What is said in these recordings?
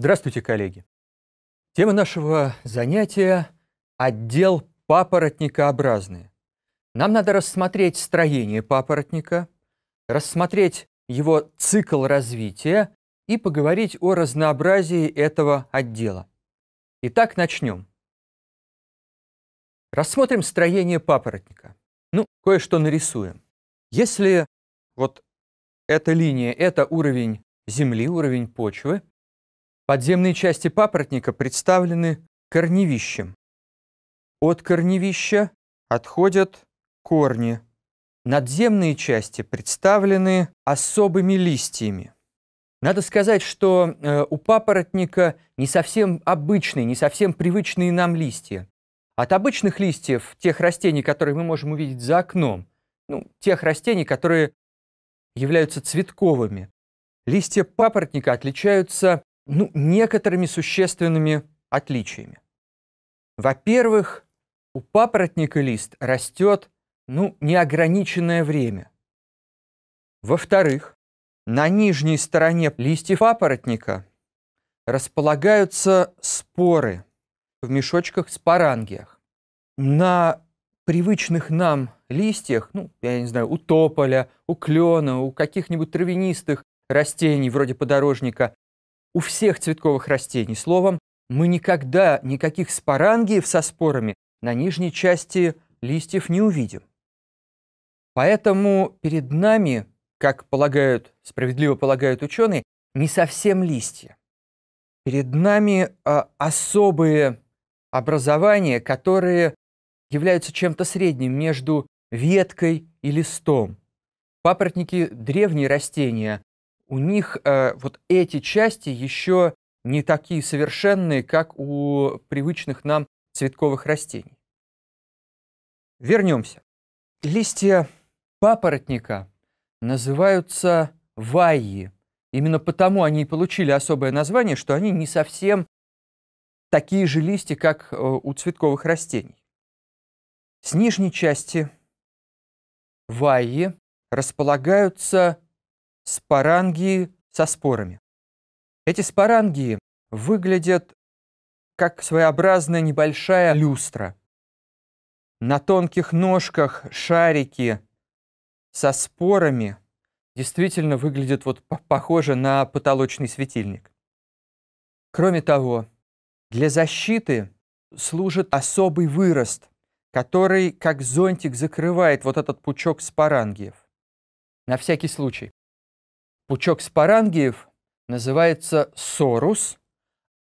Здравствуйте, коллеги! Тема нашего занятия – отдел папоротникообразные. Нам надо рассмотреть строение папоротника, рассмотреть его цикл развития и поговорить о разнообразии этого отдела. Итак, начнем. Рассмотрим строение папоротника. Ну, кое-что нарисуем. Если вот эта линия – это уровень земли, уровень почвы – Подземные части папоротника представлены корневищем. От корневища отходят корни. Надземные части представлены особыми листьями. Надо сказать, что э, у папоротника не совсем обычные, не совсем привычные нам листья. От обычных листьев тех растений, которые мы можем увидеть за окном, ну, тех растений, которые являются цветковыми, листья папоротника отличаются ну, некоторыми существенными отличиями. Во-первых, у папоротника лист растет ну, неограниченное время. Во-вторых, на нижней стороне листьев папоротника располагаются споры в мешочках-спорангиях. На привычных нам листьях, ну, я не знаю, у тополя, у клена, у каких-нибудь травянистых растений вроде подорожника, у всех цветковых растений. Словом, мы никогда никаких спорангиев со спорами на нижней части листьев не увидим. Поэтому перед нами, как полагают, справедливо полагают ученые, не совсем листья. Перед нами э, особые образования, которые являются чем-то средним между веткой и листом. Папоротники – древние растения, у них э, вот эти части еще не такие совершенные, как у привычных нам цветковых растений. Вернемся. Листья папоротника называются вайи. Именно потому они и получили особое название, что они не совсем такие же листья, как э, у цветковых растений. С нижней части вайи располагаются спорангии со спорами. Эти спорангии выглядят как своеобразная небольшая люстра. На тонких ножках шарики со спорами действительно выглядят вот похоже на потолочный светильник. Кроме того, для защиты служит особый вырост, который как зонтик закрывает вот этот пучок спорангиев. На всякий случай. Пучок спорангиев называется сорус,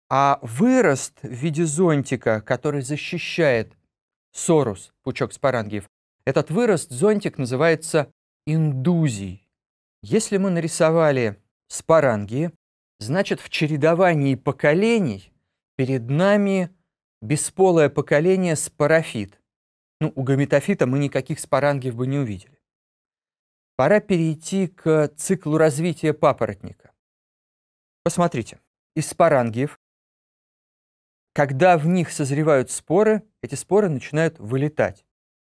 а вырост в виде зонтика, который защищает сорус, пучок спорангиев, этот вырост, зонтик, называется индузий. Если мы нарисовали спорангии, значит, в чередовании поколений перед нами бесполое поколение спорофит. Ну, у гаметофита мы никаких спорангиев бы не увидели пора перейти к циклу развития папоротника. Посмотрите, из спорангиев, когда в них созревают споры, эти споры начинают вылетать.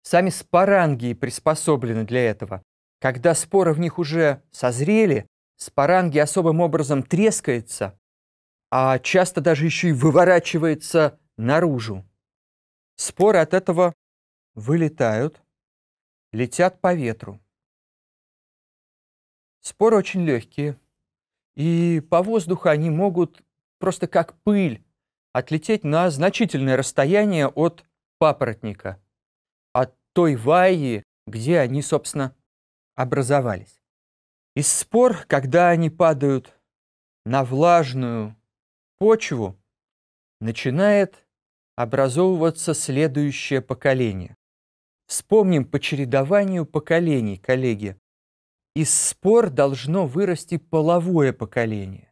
Сами спорангии приспособлены для этого. Когда споры в них уже созрели, споранги особым образом трескается, а часто даже еще и выворачивается наружу. Споры от этого вылетают, летят по ветру. Споры очень легкие, и по воздуху они могут просто как пыль отлететь на значительное расстояние от папоротника, от той ваи, где они, собственно, образовались. Из спор, когда они падают на влажную почву, начинает образовываться следующее поколение. Вспомним по чередованию поколений, коллеги, из спор должно вырасти половое поколение.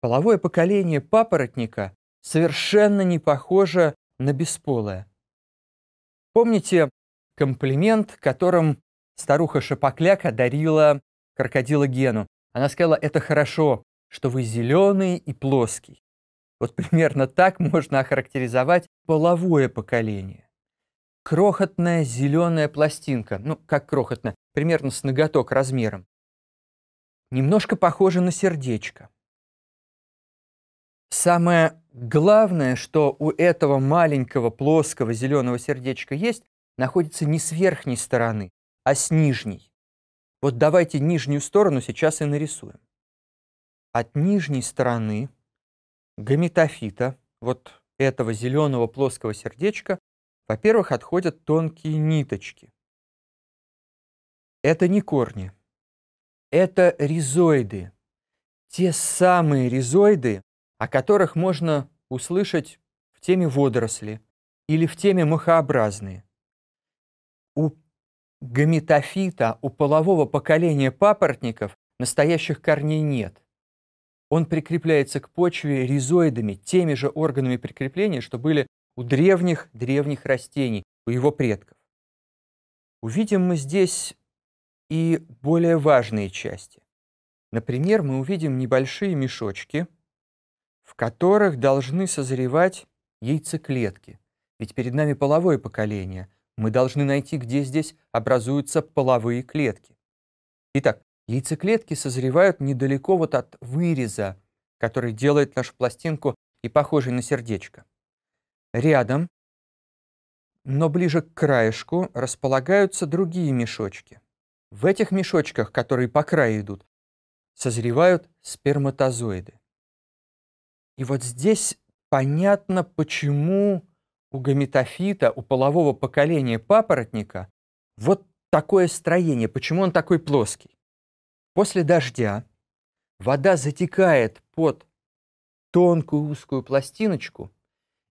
Половое поколение папоротника совершенно не похоже на бесполое. Помните комплимент, которым старуха Шапокляк одарила крокодила Гену? Она сказала, это хорошо, что вы зеленый и плоский. Вот примерно так можно охарактеризовать половое поколение. Крохотная зеленая пластинка, ну как крохотная, примерно с ноготок размером, немножко похоже на сердечко. Самое главное, что у этого маленького плоского зеленого сердечка есть, находится не с верхней стороны, а с нижней. Вот давайте нижнюю сторону сейчас и нарисуем. От нижней стороны гаметофита, вот этого зеленого плоского сердечка, во-первых, отходят тонкие ниточки. Это не корни. Это ризоиды. Те самые ризоиды, о которых можно услышать в теме водоросли или в теме махообразные. У гаметофита, у полового поколения папоротников настоящих корней нет. Он прикрепляется к почве ризоидами, теми же органами прикрепления, что были у древних-древних растений, у его предков. Увидим мы здесь и более важные части. Например, мы увидим небольшие мешочки, в которых должны созревать яйцеклетки. Ведь перед нами половое поколение. Мы должны найти, где здесь образуются половые клетки. Итак, яйцеклетки созревают недалеко вот от выреза, который делает нашу пластинку и похожей на сердечко. Рядом, но ближе к краешку, располагаются другие мешочки. В этих мешочках, которые по краю идут, созревают сперматозоиды. И вот здесь понятно, почему у гаметофита, у полового поколения папоротника, вот такое строение, почему он такой плоский. После дождя вода затекает под тонкую узкую пластиночку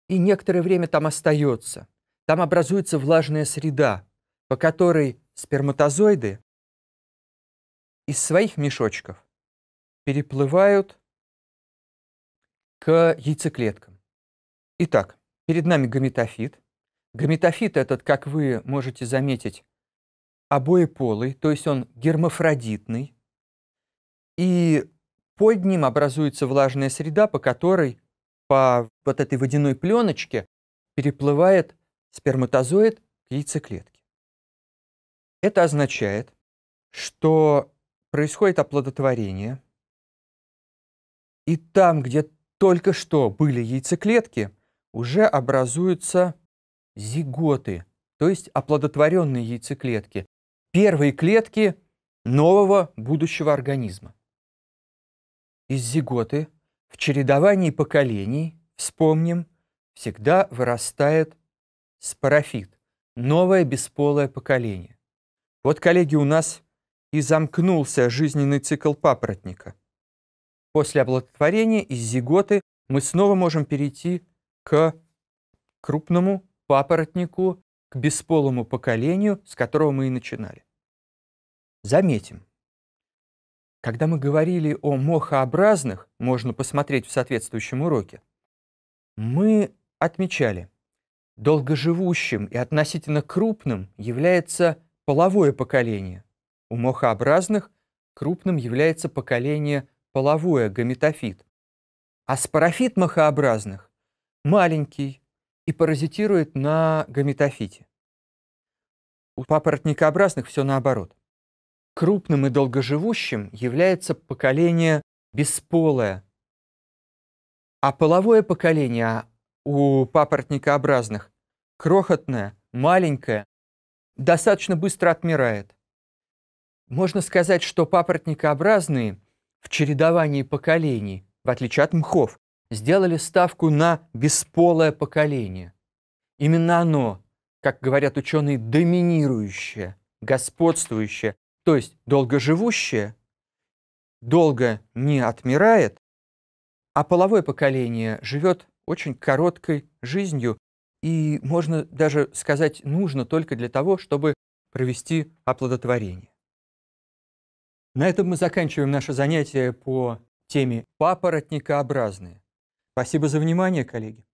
и некоторое время там остается. Там образуется влажная среда, по которой сперматозоиды из своих мешочков переплывают к яйцеклеткам. Итак, перед нами гаметофит. Гаметофит этот, как вы можете заметить, обоеполый, то есть он гермафродитный. И под ним образуется влажная среда, по которой по вот этой водяной пленочке переплывает сперматозоид к яйцеклетке. Это означает, что происходит оплодотворение. И там, где только что были яйцеклетки, уже образуются зиготы, то есть оплодотворенные яйцеклетки, первые клетки нового будущего организма. Из зиготы в чередовании поколений, вспомним, всегда вырастает спорофит, новое бесполое поколение. Вот, коллеги, у нас и замкнулся жизненный цикл папоротника. После оплодотворения из зиготы мы снова можем перейти к крупному папоротнику, к бесполому поколению, с которого мы и начинали. Заметим, когда мы говорили о мохообразных, можно посмотреть в соответствующем уроке, мы отмечали, долгоживущим и относительно крупным является половое поколение – у мохообразных крупным является поколение половое гаметофит, а спорофит мохообразных маленький и паразитирует на гаметофите. У папоротникообразных все наоборот. Крупным и долгоживущим является поколение бесполое, а половое поколение а у папоротникообразных крохотное, маленькое, достаточно быстро отмирает – можно сказать, что папоротникообразные в чередовании поколений, в отличие от мхов, сделали ставку на бесполое поколение. Именно оно, как говорят ученые, доминирующее, господствующее, то есть долгоживущее, долго не отмирает, а половое поколение живет очень короткой жизнью, и можно даже сказать нужно только для того, чтобы провести оплодотворение. На этом мы заканчиваем наше занятие по теме папоротникообразные. Спасибо за внимание, коллеги.